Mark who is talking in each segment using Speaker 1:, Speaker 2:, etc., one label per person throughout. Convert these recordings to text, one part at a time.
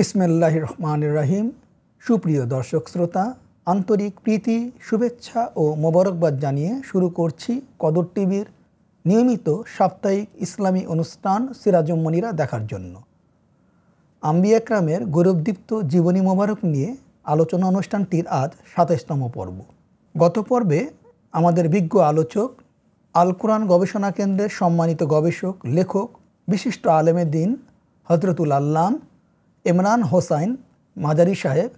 Speaker 1: বিসমুল্লাহ রহমান রাহিম সুপ্রিয় দর্শক শ্রোতা আন্তরিক প্রীতি শুভেচ্ছা ও মোবারকবাদ জানিয়ে শুরু করছি কদর টিভির নিয়মিত সাপ্তাহিক ইসলামী অনুষ্ঠান সিরাজমণিরা দেখার জন্য আম্বিয়াক্রামের গৌরবদীপ্ত জীবনী মোবারক নিয়ে আলোচনা অনুষ্ঠানটির আজ সাতাশতম পর্ব গত পর্বে আমাদের বিজ্ঞ আলোচক আল কোরআন গবেষণা কেন্দ্রের সম্মানিত গবেষক লেখক বিশিষ্ট আলেমে দিন হজরতুল আল্লাম ইমরান হোসাইন মাজারি সাহেব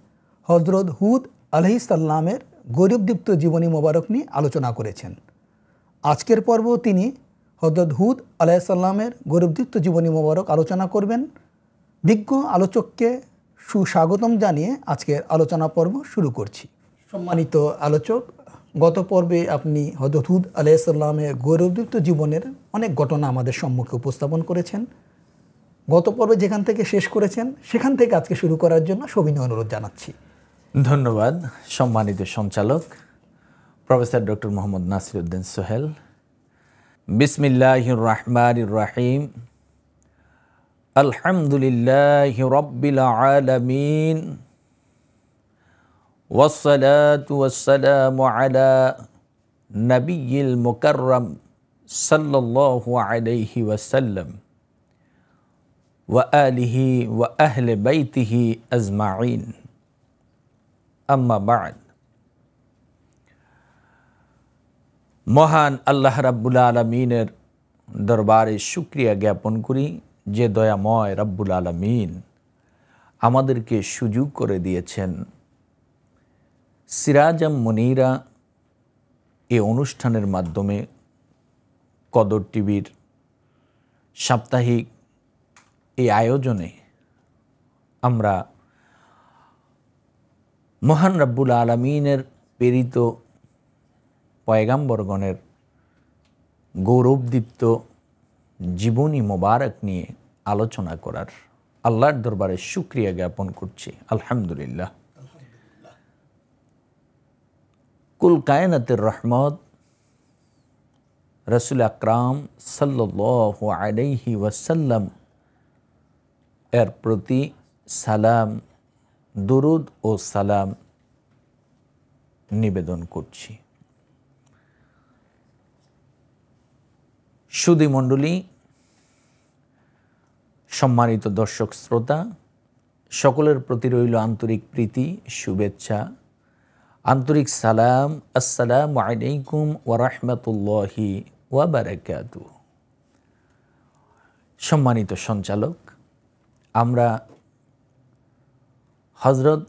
Speaker 1: হজরত হুদ আলহিসাল্লামের গৌরবদীপ্ত জীবনী মোবারক নিয়ে আলোচনা করেছেন আজকের পর্ব তিনি হজরত হুদ আলাইসাল্লামের গৌরবদীপ্ত জীবনী মোবারক আলোচনা করবেন বিজ্ঞ আলোচককে সুস্বাগতম জানিয়ে আজকের আলোচনা পর্ব শুরু করছি সম্মানিত আলোচক গত পর্বে আপনি হজরত হুদ আলাইসাল্লামের গৌরবদীপ্ত জীবনের অনেক ঘটনা আমাদের সম্মুখে উপস্থাপন করেছেন গত পর্বে যেখান থেকে শেষ করেছেন সেখান থেকে আজকে শুরু করার জন্য সবিনয় অনুরোধ জানাচ্ছি
Speaker 2: ধন্যবাদ সম্মানিত সঞ্চালক প্রফেসর ডক্টর মোহাম্মদ নাসিরুদ্দিন সোহেল বিসমিল্লাহ রহমান রাহিম আলহামদুলিল্লাহ রব্বিল আলমিন والصلاة والسلام على نبي المكرم صلى الله عليه وسلم وآله وأهل بيته أجمعين أما بعد মহান আল্লাহ রাব্বুল আলমিনের দরবারে সুক্রিয়া জ্ঞাপন করি যে দয়াময় রাব্বুল আলমিন আমাদেরকে সুযোগ করে দিয়েছেন সিরাজাম মনিরা এ অনুষ্ঠানের মাধ্যমে কদর টিভির সাপ্তাহিক এই আয়োজনে আমরা মহান রব্বুল আলমিনের প্রেরিত পয়গাম্বরগণের গৌরবদীপ্ত জীবনী মোবারক নিয়ে আলোচনা করার আল্লাহর দরবারে সুক্রিয়া জ্ঞাপন করছি আলহামদুলিল্লাহ কুল কায়নাতের রহমত রসুল আকরাম সাল্লাহ আলাইহি ওয়াসাল্লাম এর প্রতি সালাম দুরুদ ও সালাম নিবেদন করছি সুদী মণ্ডলী সম্মানিত দর্শক শ্রোতা সকলের প্রতি রইল আন্তরিক প্রীতি শুভেচ্ছা আন্তরিক সালাম আসসালাম আলাইকুম ওয়া বারাকাতু সম্মানিত সঞ্চালক আমরা হজরত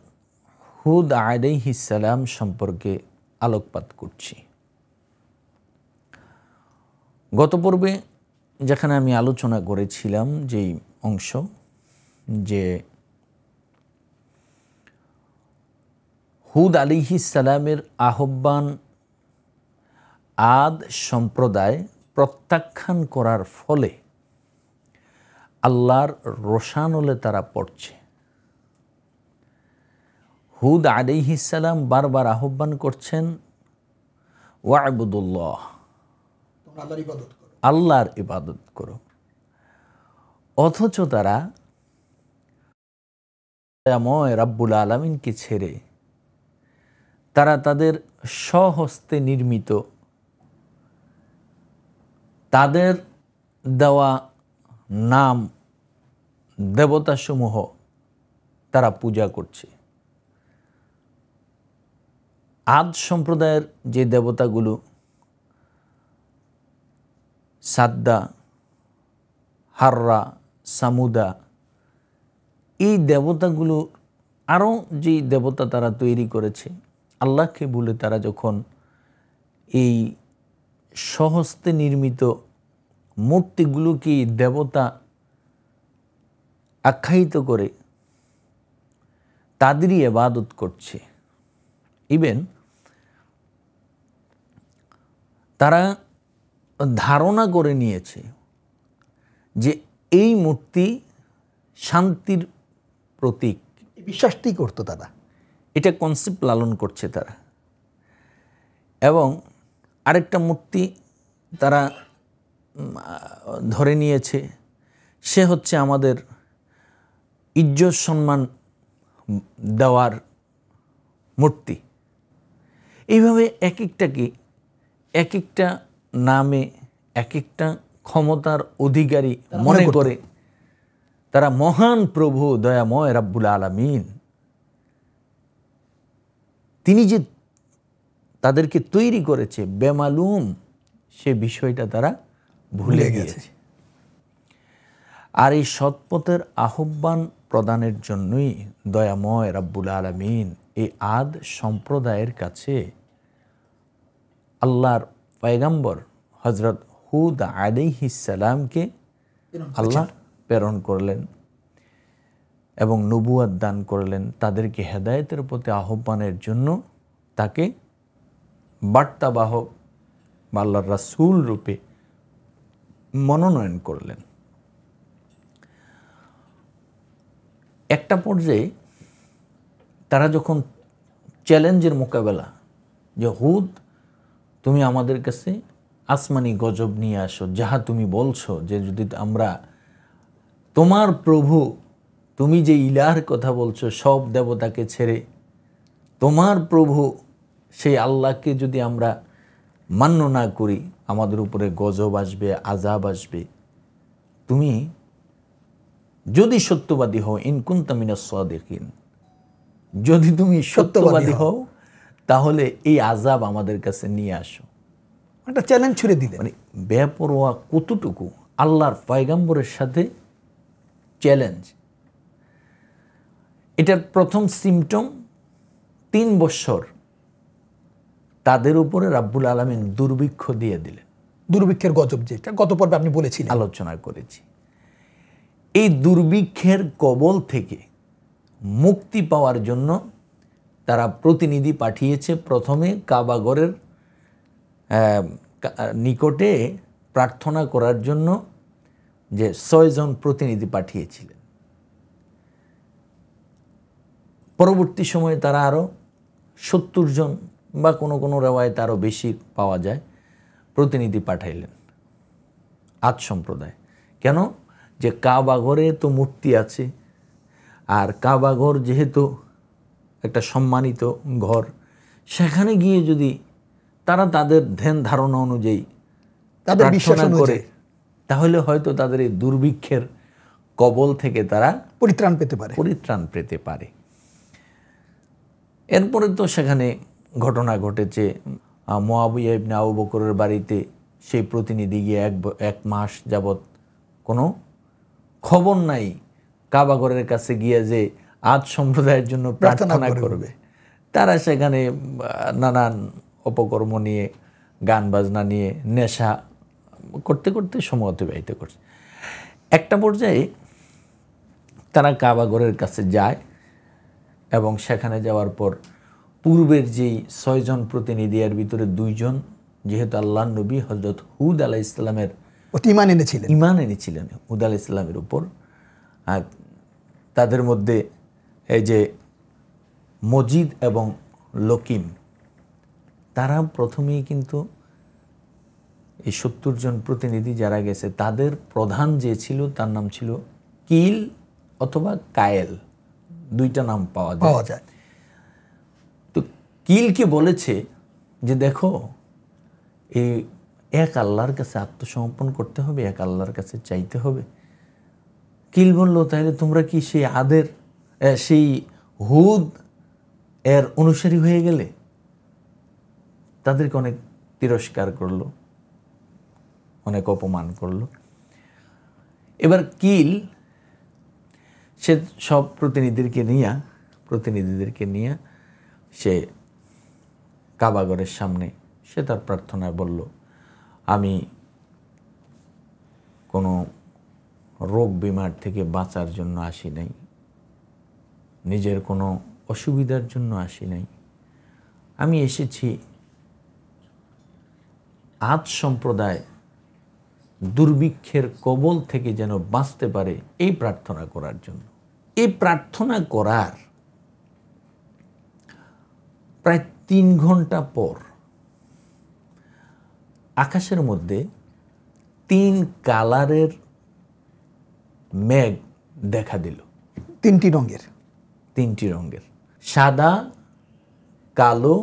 Speaker 2: হুদ আলাইহিসালাম সম্পর্কে আলোকপাত করছি গত পর্বে যেখানে আমি আলোচনা করেছিলাম যেই অংশ যে হুদ আলিহিসালামের আহ্বান আদ সম্প্রদায় প্রত্যাখ্যান করার ফলে আল্লাহর রোশানলে তারা পড়ছে হুদ আলিহিসাল্লাম বারবার আহ্বান করছেন ওয়াবুদুল্লাহ আল্লাহর ইবাদত করো অথচ তারা রাব্বুল আলমিনকে ছেড়ে তারা তাদের স্বহস্তে নির্মিত তাদের দেওয়া নাম দেবতাসমূহ তারা পূজা করছে আদ সম্প্রদায়ের যে দেবতাগুলো সাদ্দা হাররা সামুদা এই দেবতাগুলো আরও যেই দেবতা তারা তৈরি করেছে আল্লাহকে বলে তারা যখন এই স্বহস্তে নির্মিত মূর্তিগুলোকেই দেবতা আখ্যায়িত করে তাদেরই এবাদত করছে ইভেন তারা ধারণা করে নিয়েছে যে এই মূর্তি শান্তির প্রতীক বিশ্বাসটি করতো তারা এটা কনসেপ্ট লালন করছে তারা এবং আরেকটা মূর্তি তারা ধরে নিয়েছে সে হচ্ছে আমাদের ইজ্জত সম্মান দেওয়ার মূর্তি এইভাবে এক একটাকে এক একটা নামে এক একটা ক্ষমতার অধিকারী মনে করে তারা মহান প্রভু দয়াময় রাব্বুল আলামিন তিনি যে তাদেরকে তৈরি করেছে বেমালুম সে বিষয়টা তারা ভুলে গেছে আর এই সৎপথের আহ্বান প্রদানের জন্যই দয়াময় রাব্বুল আলমিন এই আদ সম্প্রদায়ের কাছে আল্লাহর পয়গাম্বর হজরত হুদ আলিহিসালামকে আল্লাহ প্রেরণ করলেন এবং নবুয়াদ দান করলেন তাদেরকে হেদায়তের প্রতি আহ্বানের জন্য তাকে বার্তাবাহক বা আল্লাহর রাসুল রূপে মনোনয়ন করলেন একটা পর্যায়ে তারা যখন চ্যালেঞ্জের মোকাবেলা যে হুদ তুমি আমাদের কাছে আসমানি গজব নিয়ে আসো যাহা তুমি বলছো যে যদি আমরা তোমার প্রভু তুমি যে ইলার কথা বলছো সব দেবতাকে ছেড়ে তোমার প্রভু সেই আল্লাহকে যদি আমরা মান্য না করি আমাদের উপরে গজব আসবে আজাব আসবে তুমি যদি সত্যবাদী হও ইনকুন্তামিনা সাদেকিন যদি তুমি সত্যবাদী হও তাহলে এই আজাব আমাদের কাছে নিয়ে আসো একটা চ্যালেঞ্জ ছুড়ে দিলে মানে বেপরোয়া কতটুকু আল্লাহর পয়গাম্বরের সাথে চ্যালেঞ্জ এটার প্রথম সিমটম তিন বৎসর তাদের উপরে রাব্বুল আলমিন দুর্ভিক্ষ দিয়ে দিলেন দুর্ভিক্ষের গজব যেটা গত পর্বে আপনি বলেছিলেন আলোচনা করেছি এই দুর্ভিক্ষের কবল থেকে মুক্তি পাওয়ার জন্য তারা প্রতিনিধি পাঠিয়েছে প্রথমে কাবাগরের নিকটে প্রার্থনা করার জন্য যে ছয়জন প্রতিনিধি পাঠিয়েছিলেন পরবর্তী সময়ে তারা আরও সত্তর জন বা কোনো কোনো রেওয়ায় আরও বেশি পাওয়া যায় প্রতিনিধি পাঠাইলেন আজ সম্প্রদায় কেন যে কাবাঘরে তো মূর্তি আছে আর কাবাঘর যেহেতু একটা সম্মানিত ঘর সেখানে গিয়ে যদি তারা তাদের ধ্যান ধারণা অনুযায়ী তাদের বিশ্বাস করে তাহলে হয়তো তাদের এই দুর্ভিক্ষের কবল থেকে তারা পরিত্রাণ পেতে পারে পরিত্রাণ পেতে পারে এরপরে তো সেখানে ঘটনা ঘটেছে মোয়াবুয়া আউ আবু বকরের বাড়িতে সেই প্রতিনিধি গিয়ে এক এক মাস যাবৎ কোনো খবর নাই কাবাগরের কাছে গিয়ে যে আজ সম্প্রদায়ের জন্য প্রার্থনা করবে তারা সেখানে নানান অপকর্ম নিয়ে গান বাজনা নিয়ে নেশা করতে করতে সময় অতিবাহিত করছে একটা পর্যায়ে তারা কাবাগরের কাছে যায় এবং সেখানে যাওয়ার পর পূর্বের যেই ছয়জন প্রতিনিধি এর ভিতরে দুইজন যেহেতু আল্লাহ নবী হজরত হুদ আলাহ ইসলামের ইমান এনেছিলেন ইমান এনেছিলেন উদাল ইসলামের উপর আর তাদের মধ্যে এই যে মজিদ এবং লকিম তারা প্রথমেই কিন্তু এই সত্তর জন প্রতিনিধি যারা গেছে তাদের প্রধান যে ছিল তার নাম ছিল কিল অথবা কায়েল দুইটা নাম পাওয়া যায় পাওয়া যায় তো কিলকে বলেছে যে দেখো এই এক আল্লাহর কাছে আত্মসমর্পণ করতে হবে এক আল্লাহর কাছে চাইতে হবে কিল বলল তাহলে তোমরা কি সেই আদের সেই হুদ এর অনুসারী হয়ে গেলে তাদেরকে অনেক তিরস্কার করলো অনেক অপমান করলো এবার কিল সে সব প্রতিনিধিদেরকে নিয়ে প্রতিনিধিদেরকে নিয়ে সে কাবাগরের সামনে সে তার প্রার্থনায় বলল আমি কোনো রোগ বিমার থেকে বাঁচার জন্য আসি নাই নিজের কোনো অসুবিধার জন্য আসি নাই আমি এসেছি আজ সম্প্রদায় দুর্ভিক্ষের কবল থেকে যেন বাঁচতে পারে এই প্রার্থনা করার জন্য এই প্রার্থনা করার প্রায় তিন ঘন্টা পর আকাশের মধ্যে তিন কালারের মেঘ দেখা দিল তিনটি রঙের তিনটি রঙের সাদা কালো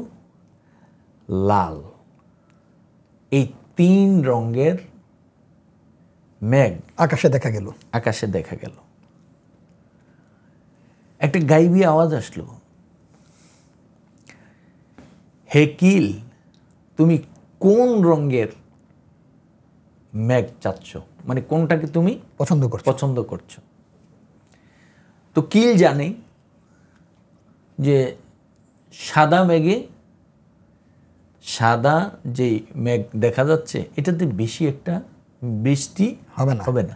Speaker 2: লাল এই তিন রঙের মেঘ
Speaker 1: আকাশে দেখা গেল
Speaker 2: আকাশে দেখা গেল একটা গাইবি আওয়াজ আসলো হে কিল তুমি কোন রঙের ম্যাগ চাচ্ছ মানে কোনটাকে তুমি পছন্দ করছো পছন্দ করছো তো কিল জানে যে সাদা ম্যাগে সাদা যে ম্যাগ দেখা যাচ্ছে এটাতে বেশি একটা বৃষ্টি হবে না হবে না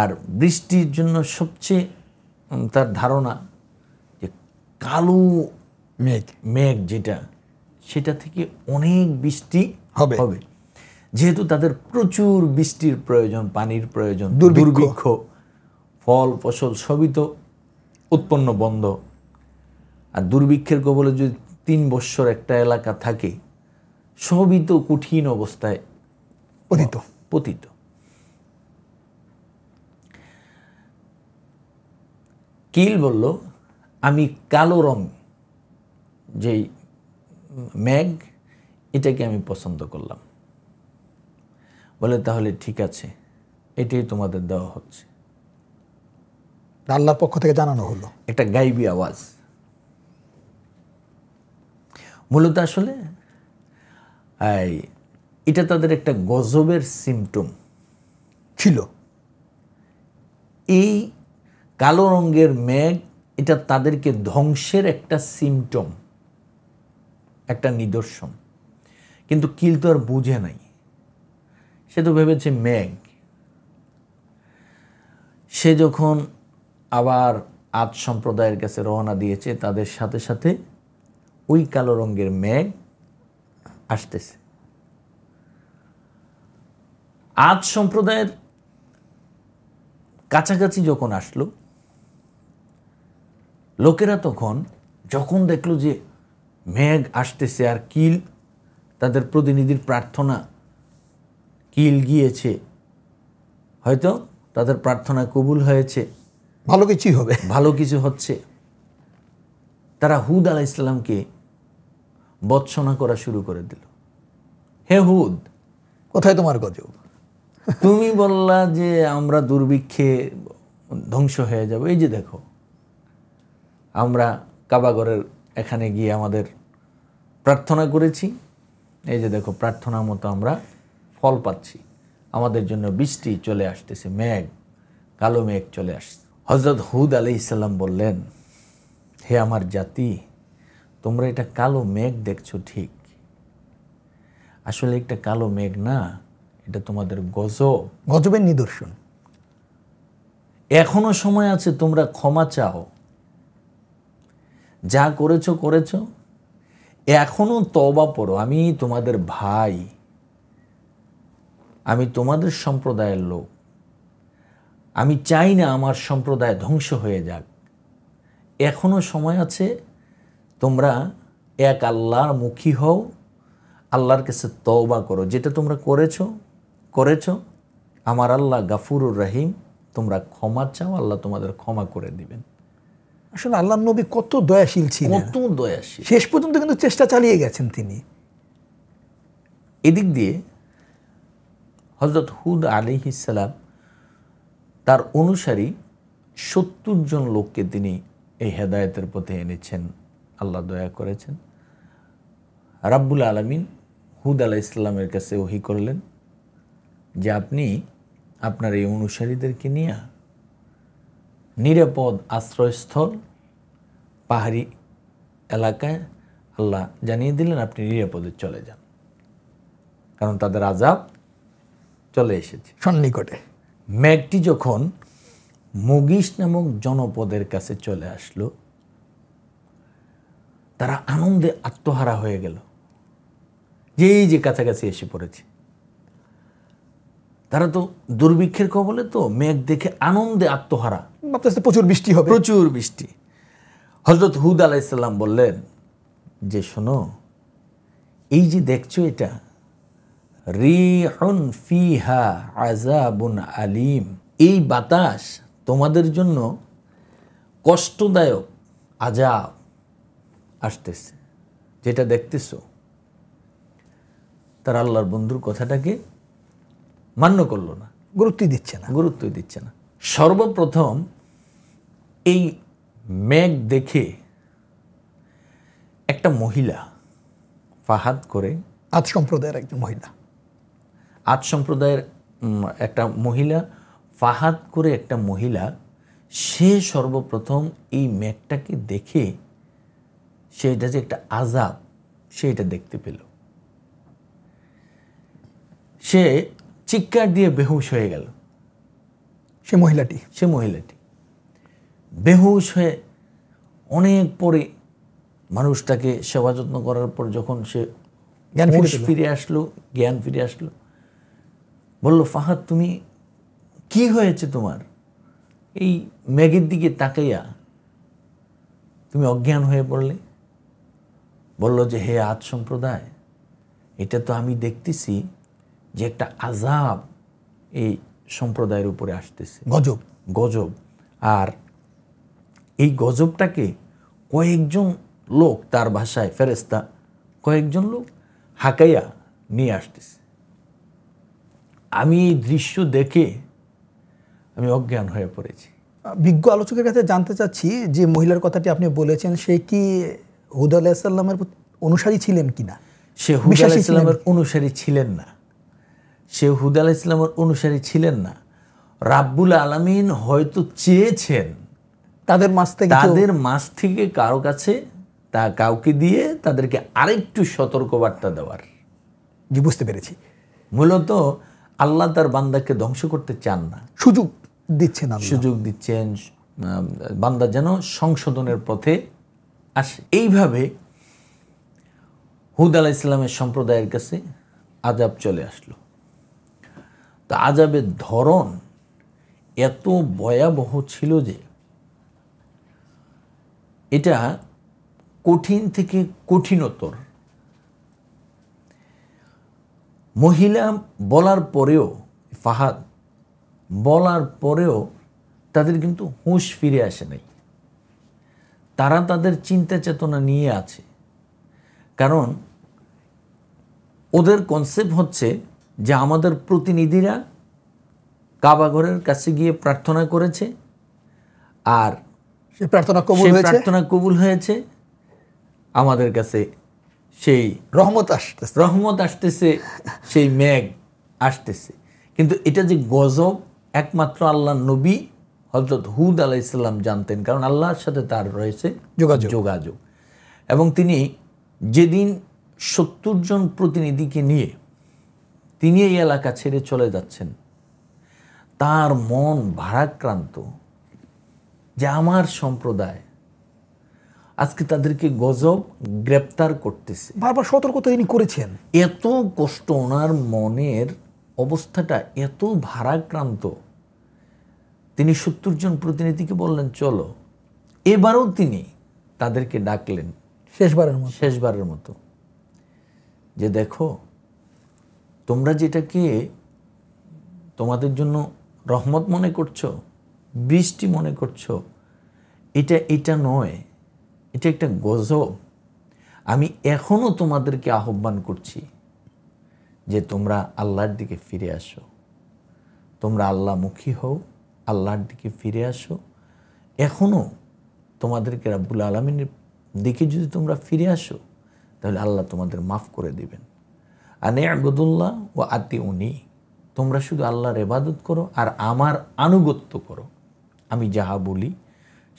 Speaker 2: আর বৃষ্টির জন্য সবচেয়ে তার ধারণা যে কালো মেঘ মেঘ যেটা সেটা থেকে অনেক বৃষ্টি হবে হবে যেহেতু তাদের প্রচুর বৃষ্টির প্রয়োজন পানির প্রয়োজন দুর্ভিক্ষ ফল ফসল সবই তো উৎপন্ন বন্ধ আর দুর্ভিক্ষের কবলে যদি তিন বৎসর একটা এলাকা থাকে সবই তো কঠিন অবস্থায় পতিত পতিত কিল বলল আমি কালো রং যেই ম্যাগ এটাকে আমি পছন্দ করলাম বলে তাহলে ঠিক আছে এটাই তোমাদের দেওয়া হচ্ছে
Speaker 1: আল্লাহর পক্ষ থেকে জানানো হলো
Speaker 2: একটা গাইবি আওয়াজ মূলত আসলে এটা তাদের একটা গজবের সিমটম ছিল এই কালো রঙের মেঘ এটা তাদেরকে ধ্বংসের একটা সিমটম একটা নিদর্শন কিন্তু কিল তো আর বুঝে নাই সে তো ভেবেছে ম্যাগ সে যখন আবার আজ সম্প্রদায়ের কাছে রওনা দিয়েছে তাদের সাথে সাথে ওই কালো রঙের মেঘ আসতেছে আজ সম্প্রদায়ের কাছাকাছি যখন আসলো লোকেরা তখন যখন দেখলো যে মেঘ আসতেছে আর কিল তাদের প্রতিনিধির প্রার্থনা কিল গিয়েছে হয়তো তাদের প্রার্থনা কবুল হয়েছে ভালো কিছুই হবে ভালো কিছু হচ্ছে তারা হুদ আলাহ ইসলামকে বৎসনা করা শুরু করে দিল হে হুদ কোথায় তোমার গজব তুমি বললা যে আমরা দুর্ভিক্ষে ধ্বংস হয়ে যাবো এই যে দেখো আমরা কাবাগরের এখানে গিয়ে আমাদের প্রার্থনা করেছি এই যে দেখো প্রার্থনা মতো আমরা ফল পাচ্ছি আমাদের জন্য বৃষ্টি চলে আসতেছে মেঘ কালো মেঘ চলে আসছে হজরত হুদ আলি ইসাল্লাম বললেন হে আমার জাতি তোমরা এটা কালো মেঘ দেখছো ঠিক আসলে একটা কালো মেঘ না এটা তোমাদের গজব গজবের নিদর্শন এখনো সময় আছে তোমরা ক্ষমা চাও যা করেছো করেছো এখনও তবা পড়ো আমি তোমাদের ভাই আমি তোমাদের সম্প্রদায়ের লোক আমি চাই না আমার সম্প্রদায় ধ্বংস হয়ে যাক এখনও সময় আছে তোমরা এক আল্লাহর মুখী হও আল্লাহর কাছে তওবা করো যেটা তোমরা করেছ করেছ আমার আল্লাহ গাফুরুর রহিম তোমরা ক্ষমা চাও আল্লাহ তোমাদের ক্ষমা করে দিবেন
Speaker 1: আসলে আল্লাহ নবী কত দয়াশীল ছিলেন কত দয়াশীল শেষ পর্যন্ত কিন্তু চেষ্টা
Speaker 2: চালিয়ে গেছেন তিনি এদিক দিয়ে হজরত হুদ ইসালাম তার অনুসারী সত্তর জন লোককে তিনি এই হেদায়তের পথে এনেছেন আল্লাহ দয়া করেছেন রাব্বুল আলমিন হুদ আলাহ ইসলামের কাছে ওহি করলেন যে আপনি আপনার এই অনুসারীদেরকে নিয়ে নিরাপদ আশ্রয়স্থল পাহাড়ি এলাকায় আল্লাহ জানিয়ে দিলেন আপনি নিরাপদে চলে যান কারণ তাদের আজাব চলে এসেছে সন্নিকটে ম্যাগটি যখন মুগিস নামক জনপদের কাছে চলে আসলো তারা আনন্দে আত্মহারা হয়ে গেল যেই যে কাছাকাছি এসে পড়েছে তারা তো দুর্ভিক্ষের কবলে তো মেঘ দেখে আনন্দে আত্মহারা প্রচুর বৃষ্টি হবে প্রচুর বৃষ্টি হজরত হুদ আলাইসাল্লাম বললেন যে শোনো এই যে দেখছো এটা রিহন ফিহা আজাবুন আলিম এই বাতাস তোমাদের জন্য কষ্টদায়ক আজাব আসতেছে যেটা দেখতেছ তার আল্লাহর বন্ধুর কথাটাকে মান্য করলো না গুরুত্বই দিচ্ছে না গুরুত্বই দিচ্ছে না সর্বপ্রথম এই মেঘ দেখে একটা মহিলা ফাহাদ করে
Speaker 1: আজ সম্প্রদায়ের একজন মহিলা
Speaker 2: আজ সম্প্রদায়ের একটা মহিলা ফাহাদ করে একটা মহিলা সে সর্বপ্রথম এই মেঘটাকে দেখে সেটা যে একটা আজাব সে এটা দেখতে পেল সে চিৎকার দিয়ে বেহুশ হয়ে গেল সে মহিলাটি সে মহিলাটি বেহুশ হয়ে অনেক পরে মানুষটাকে সেবা যত্ন করার পর যখন সে
Speaker 1: জ্ঞান ফিরে আসলো
Speaker 2: জ্ঞান ফিরে আসলো বলল ফাহাদ তুমি কি হয়েছে তোমার এই ম্যাগের দিকে তাকাইয়া তুমি অজ্ঞান হয়ে পড়লে বলল যে হে আত সম্প্রদায় এটা তো আমি দেখতেছি যে একটা আজাব এই সম্প্রদায়ের উপরে আসতেছে গজব গজব আর এই গজবটাকে কয়েকজন লোক তার ভাষায় ফেরেস্তা কয়েকজন লোক হাকাইয়া নিয়ে আসতেছে আমি এই দৃশ্য দেখে আমি অজ্ঞান হয়ে পড়েছি
Speaker 1: বিজ্ঞ আলোচকের কাছে জানতে চাচ্ছি যে মহিলার কথাটি আপনি বলেছেন সে কি হুদ আলাহিসাল্লামের অনুসারী ছিলেন কিনা
Speaker 2: সে হুদ আলাহিসাল্লামের অনুসারী ছিলেন না সে হুদ আলাহ ইসলামের অনুসারী ছিলেন না রাব্বুল আলমিন হয়তো চেয়েছেন তাদের মাছ থেকে তাদের মাছ থেকে কারো কাছে তা কাউকে দিয়ে তাদেরকে আরেকটু সতর্কবার্তা দেওয়ার জি বুঝতে পেরেছি মূলত আল্লাহ তার বান্দাকে ধ্বংস করতে চান না সুযোগ দিচ্ছেন সুযোগ দিচ্ছেন বান্দা যেন সংশোধনের পথে আসে এইভাবে হুদ আলাহ ইসলামের সম্প্রদায়ের কাছে আজাব চলে আসলো তা আজাবের ধরন এত ভয়াবহ ছিল যে এটা কঠিন থেকে কঠিনতর মহিলা বলার পরেও ফাহাদ বলার পরেও তাদের কিন্তু হুঁশ ফিরে আসে নাই তারা তাদের চিন্তা চেতনা নিয়ে আছে কারণ ওদের কনসেপ্ট হচ্ছে যে আমাদের প্রতিনিধিরা কাবাঘরের কাছে গিয়ে প্রার্থনা করেছে আর সে প্রার্থনা কবুল হয়েছে প্রার্থনা কবুল হয়েছে আমাদের কাছে সেই রহমত আসতেছে রহমত আসতেছে সেই ম্যাগ আসতেছে কিন্তু এটা যে গজব একমাত্র আল্লাহ নবী হজরত হুদ আলাহ ইসলাম জানতেন কারণ আল্লাহর সাথে তার রয়েছে যোগাযোগ যোগাযোগ এবং তিনি যেদিন সত্তর জন প্রতিনিধিকে নিয়ে তিনি এই এলাকা ছেড়ে চলে যাচ্ছেন তার মন ভারাক্রান্ত যে আমার সম্প্রদায় আজকে তাদেরকে গজব গ্রেপ্তার করতেছে বারবার সতর্কতা তিনি করেছেন এত কষ্ট ওনার মনের অবস্থাটা এত ভারাক্রান্ত তিনি সত্তর জন প্রতিনিধিকে বললেন চলো এবারও তিনি তাদেরকে ডাকলেন শেষবারের মতো শেষবারের মতো যে দেখো তোমরা যেটাকে তোমাদের জন্য রহমত মনে করছো বৃষ্টি মনে করছো এটা এটা নয় এটা একটা গজব আমি এখনও তোমাদেরকে আহ্বান করছি যে তোমরা আল্লাহর দিকে ফিরে আসো তোমরা আল্লাহমুখী হও আল্লাহর দিকে ফিরে আসো এখনও তোমাদেরকে রাব্বুল আলমিনের দিকে যদি তোমরা ফিরে আসো তাহলে আল্লাহ তোমাদের মাফ করে দিবেন আনে ও আতি উনি তোমরা শুধু আল্লাহর এবাদত করো আর আমার আনুগত্য করো আমি যাহা বলি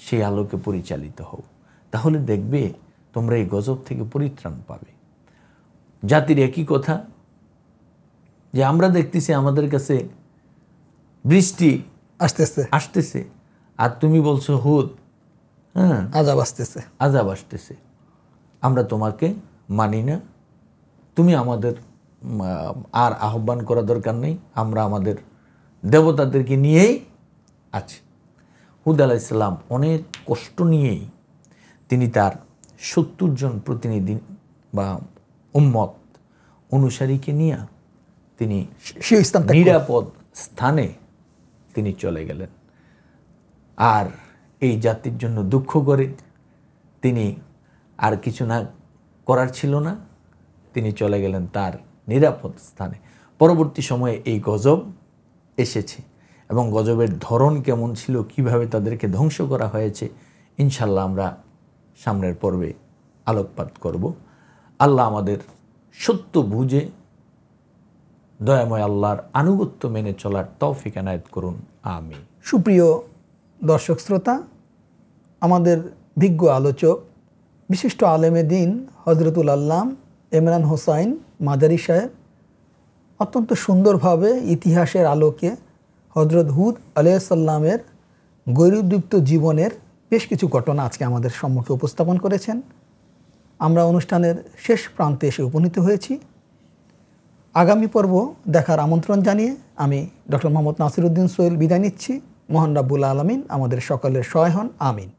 Speaker 2: সেই আলোকে পরিচালিত হও তাহলে দেখবে তোমরা এই গজব থেকে পরিত্রাণ পাবে জাতির একই কথা যে আমরা দেখতেছি আমাদের কাছে বৃষ্টি আসতেছে আসতেছে আর তুমি বলছো হুদ হ্যাঁ আজাব আসতেছে আজাব আসতেছে আমরা তোমাকে মানি না তুমি আমাদের আর আহ্বান করা দরকার নেই আমরা আমাদের দেবতাদেরকে নিয়েই আছি হুদ ইসলাম অনেক কষ্ট নিয়েই তিনি তার সত্তর জন প্রতিনিধি বা উম্মত অনুসারীকে নিয়ে তিনি নিরাপদ স্থানে তিনি চলে গেলেন আর এই জাতির জন্য দুঃখ করে তিনি আর কিছু না করার ছিল না তিনি চলে গেলেন তার নিরাপদ স্থানে পরবর্তী সময়ে এই গজব এসেছে এবং গজবের ধরন কেমন ছিল কিভাবে তাদেরকে ধ্বংস করা হয়েছে ইনশাল্লাহ আমরা সামনের পর্বে আলোকপাত করব আল্লাহ আমাদের সত্য বুঝে দয়াময় আল্লাহর আনুগত্য মেনে চলার তৌফিক এনায়ত করুন আমি
Speaker 1: সুপ্রিয় দর্শক শ্রোতা আমাদের বিজ্ঞ আলোচক বিশিষ্ট আলেমে দিন হজরতুল আল্লাম এমরান হোসাইন মাদারি সাহেব অত্যন্ত সুন্দরভাবে ইতিহাসের আলোকে হজরত হুদ আলাইসাল্লামের গৈরুদ্দীপ্ত জীবনের বেশ কিছু ঘটনা আজকে আমাদের সম্মুখে উপস্থাপন করেছেন আমরা অনুষ্ঠানের শেষ প্রান্তে এসে উপনীত হয়েছি আগামী পর্ব দেখার আমন্ত্রণ জানিয়ে আমি ডক্টর মোহাম্মদ নাসিরুদ্দিন সোহেল বিদায় নিচ্ছি মোহান রাবুল আলমিন আমাদের সকলের সহায় হন আমিন